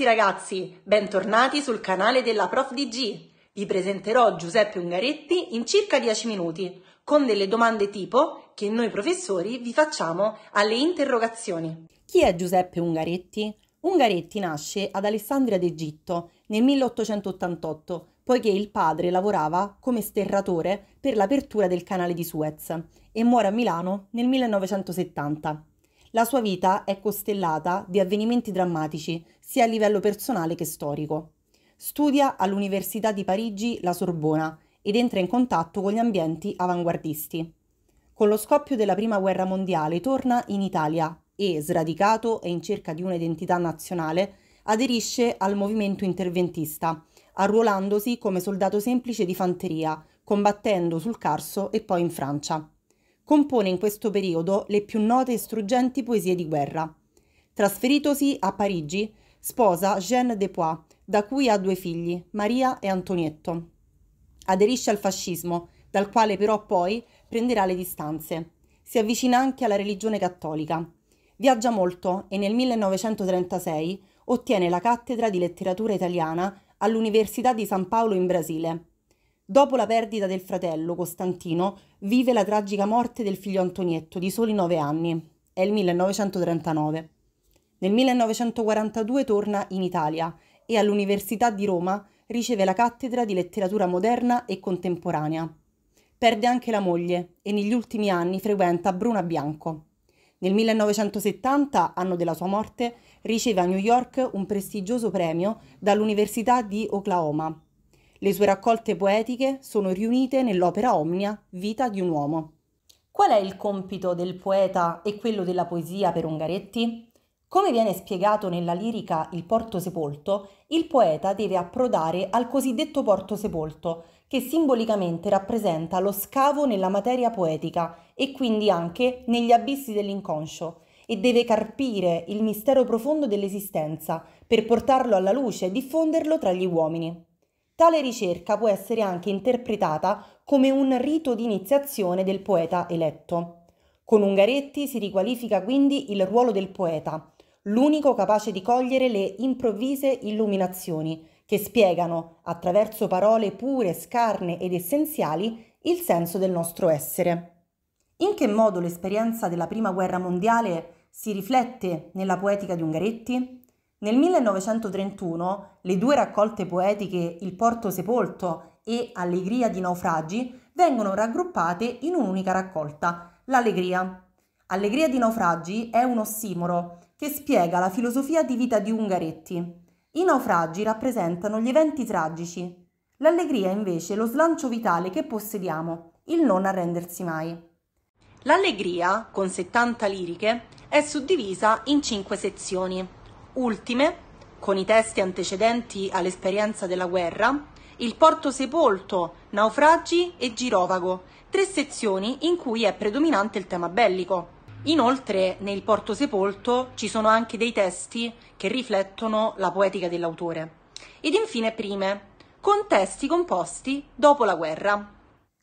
tutti ragazzi, bentornati sul canale della Prof DG. Vi presenterò Giuseppe Ungaretti in circa 10 minuti con delle domande tipo che noi professori vi facciamo alle interrogazioni. Chi è Giuseppe Ungaretti? Ungaretti nasce ad Alessandria d'Egitto nel 1888 poiché il padre lavorava come sterratore per l'apertura del canale di Suez e muore a Milano nel 1970. La sua vita è costellata di avvenimenti drammatici, sia a livello personale che storico. Studia all'Università di Parigi la Sorbona ed entra in contatto con gli ambienti avanguardisti. Con lo scoppio della Prima Guerra Mondiale torna in Italia e, sradicato e in cerca di un'identità nazionale, aderisce al movimento interventista, arruolandosi come soldato semplice di fanteria, combattendo sul Carso e poi in Francia compone in questo periodo le più note e struggenti poesie di guerra. Trasferitosi a Parigi, sposa Jeanne de Poix, da cui ha due figli, Maria e Antonietto. Aderisce al fascismo, dal quale però poi prenderà le distanze. Si avvicina anche alla religione cattolica. Viaggia molto e nel 1936 ottiene la cattedra di letteratura italiana all'Università di San Paolo in Brasile. Dopo la perdita del fratello Costantino, vive la tragica morte del figlio Antonietto di soli nove anni. È il 1939. Nel 1942 torna in Italia e all'Università di Roma riceve la cattedra di letteratura moderna e contemporanea. Perde anche la moglie e negli ultimi anni frequenta Bruna Bianco. Nel 1970, anno della sua morte, riceve a New York un prestigioso premio dall'Università di Oklahoma le sue raccolte poetiche sono riunite nell'opera omnia Vita di un uomo. Qual è il compito del poeta e quello della poesia per Ungaretti? Come viene spiegato nella lirica Il porto sepolto, il poeta deve approdare al cosiddetto porto sepolto, che simbolicamente rappresenta lo scavo nella materia poetica e quindi anche negli abissi dell'inconscio, e deve carpire il mistero profondo dell'esistenza per portarlo alla luce e diffonderlo tra gli uomini. Tale ricerca può essere anche interpretata come un rito di iniziazione del poeta eletto. Con Ungaretti si riqualifica quindi il ruolo del poeta, l'unico capace di cogliere le improvvise illuminazioni che spiegano, attraverso parole pure, scarne ed essenziali, il senso del nostro essere. In che modo l'esperienza della Prima Guerra Mondiale si riflette nella poetica di Ungaretti? Nel 1931 le due raccolte poetiche Il porto sepolto e Allegria di naufragi vengono raggruppate in un'unica raccolta, l'Allegria. Allegria di naufragi è un ossimoro che spiega la filosofia di vita di Ungaretti. I naufragi rappresentano gli eventi tragici, l'allegria invece lo slancio vitale che possediamo, il non arrendersi mai. L'allegria, con 70 liriche, è suddivisa in 5 sezioni. Ultime, con i testi antecedenti all'esperienza della guerra, il Porto Sepolto, Naufragi e Girovago, tre sezioni in cui è predominante il tema bellico. Inoltre nel Porto Sepolto ci sono anche dei testi che riflettono la poetica dell'autore. Ed infine prime, con testi composti dopo la guerra.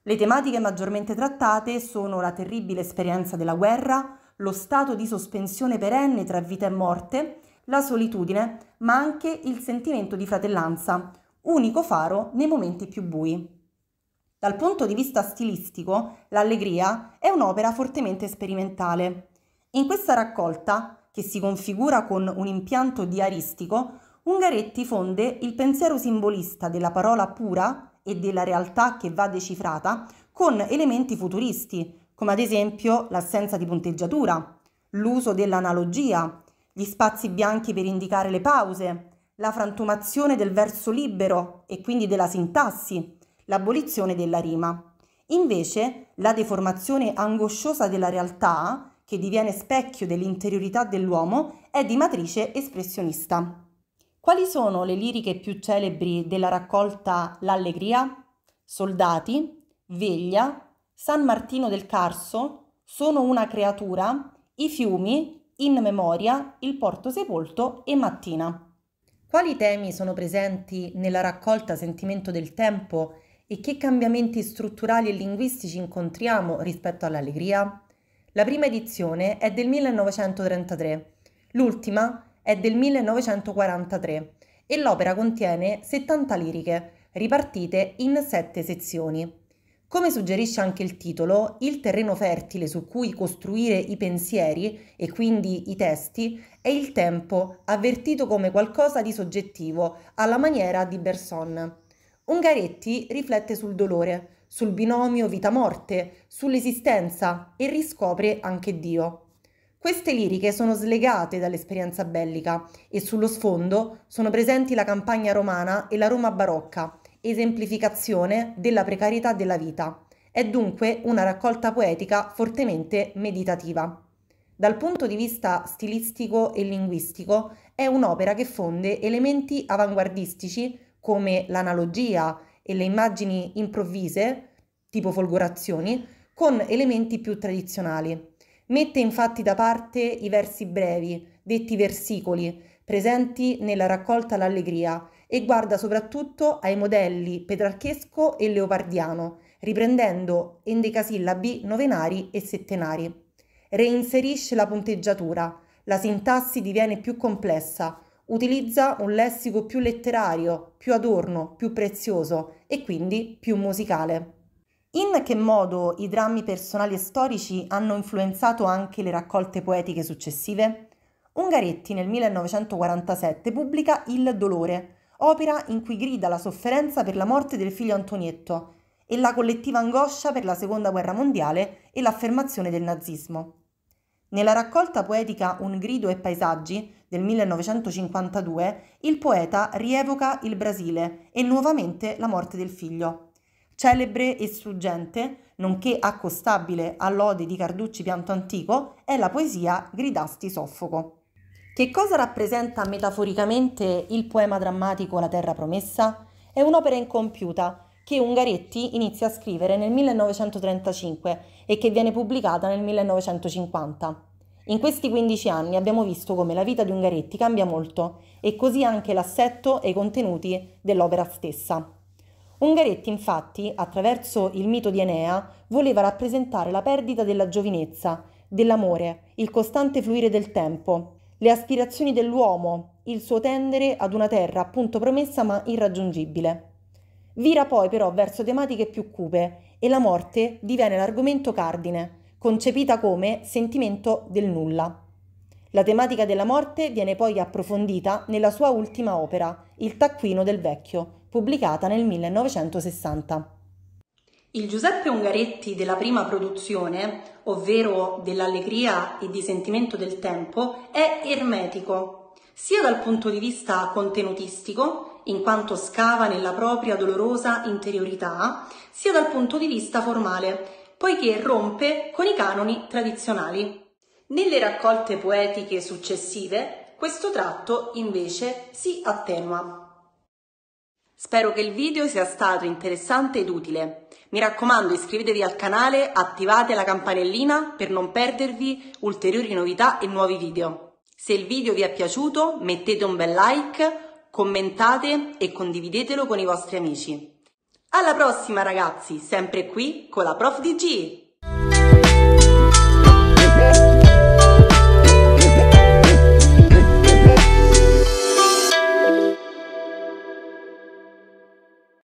Le tematiche maggiormente trattate sono la terribile esperienza della guerra, lo stato di sospensione perenne tra vita e morte, la solitudine, ma anche il sentimento di fratellanza, unico faro nei momenti più bui. Dal punto di vista stilistico, l'Allegria è un'opera fortemente sperimentale. In questa raccolta, che si configura con un impianto diaristico, Ungaretti fonde il pensiero simbolista della parola pura e della realtà che va decifrata con elementi futuristi, come ad esempio l'assenza di punteggiatura, l'uso dell'analogia, gli spazi bianchi per indicare le pause, la frantumazione del verso libero e quindi della sintassi, l'abolizione della rima. Invece, la deformazione angosciosa della realtà, che diviene specchio dell'interiorità dell'uomo, è di matrice espressionista. Quali sono le liriche più celebri della raccolta L'Allegria? Soldati, Veglia, San Martino del Carso, Sono una creatura, I fiumi, in memoria, il porto sepolto e mattina. Quali temi sono presenti nella raccolta Sentimento del tempo e che cambiamenti strutturali e linguistici incontriamo rispetto all'allegria? La prima edizione è del 1933, l'ultima è del 1943 e l'opera contiene 70 liriche, ripartite in sette sezioni. Come suggerisce anche il titolo, il terreno fertile su cui costruire i pensieri e quindi i testi è il tempo, avvertito come qualcosa di soggettivo, alla maniera di Berson. Ungaretti riflette sul dolore, sul binomio vita-morte, sull'esistenza e riscopre anche Dio. Queste liriche sono slegate dall'esperienza bellica e sullo sfondo sono presenti la campagna romana e la Roma barocca, esemplificazione della precarietà della vita. È dunque una raccolta poetica fortemente meditativa. Dal punto di vista stilistico e linguistico è un'opera che fonde elementi avanguardistici come l'analogia e le immagini improvvise, tipo folgorazioni, con elementi più tradizionali. Mette infatti da parte i versi brevi, detti versicoli, presenti nella raccolta L'Allegria e guarda soprattutto ai modelli petrarchesco e leopardiano, riprendendo endecasillabi novenari e settenari. Reinserisce la punteggiatura, la sintassi diviene più complessa, utilizza un lessico più letterario, più adorno, più prezioso e quindi più musicale. In che modo i drammi personali e storici hanno influenzato anche le raccolte poetiche successive? Ungaretti nel 1947 pubblica Il dolore, opera in cui grida la sofferenza per la morte del figlio Antonietto e la collettiva angoscia per la seconda guerra mondiale e l'affermazione del nazismo. Nella raccolta poetica Un grido e paesaggi del 1952 il poeta rievoca il Brasile e nuovamente la morte del figlio. Celebre e struggente, nonché accostabile all'ode di Carducci Pianto Antico, è la poesia Gridasti Soffoco. Che cosa rappresenta metaforicamente il poema drammatico La Terra Promessa? È un'opera incompiuta che Ungaretti inizia a scrivere nel 1935 e che viene pubblicata nel 1950. In questi 15 anni abbiamo visto come la vita di Ungaretti cambia molto e così anche l'assetto e i contenuti dell'opera stessa. Ungaretti infatti, attraverso il mito di Enea, voleva rappresentare la perdita della giovinezza, dell'amore, il costante fluire del tempo, le aspirazioni dell'uomo, il suo tendere ad una terra appunto promessa ma irraggiungibile. Vira poi però verso tematiche più cupe e la morte diviene l'argomento cardine, concepita come sentimento del nulla. La tematica della morte viene poi approfondita nella sua ultima opera, Il taccuino del vecchio, pubblicata nel 1960. Il Giuseppe Ungaretti della prima produzione, ovvero dell'allegria e di sentimento del tempo, è ermetico, sia dal punto di vista contenutistico, in quanto scava nella propria dolorosa interiorità, sia dal punto di vista formale, poiché rompe con i canoni tradizionali. Nelle raccolte poetiche successive questo tratto invece si attenua. Spero che il video sia stato interessante ed utile. Mi raccomando iscrivetevi al canale, attivate la campanellina per non perdervi ulteriori novità e nuovi video. Se il video vi è piaciuto mettete un bel like, commentate e condividetelo con i vostri amici. Alla prossima ragazzi, sempre qui con la Prof DG!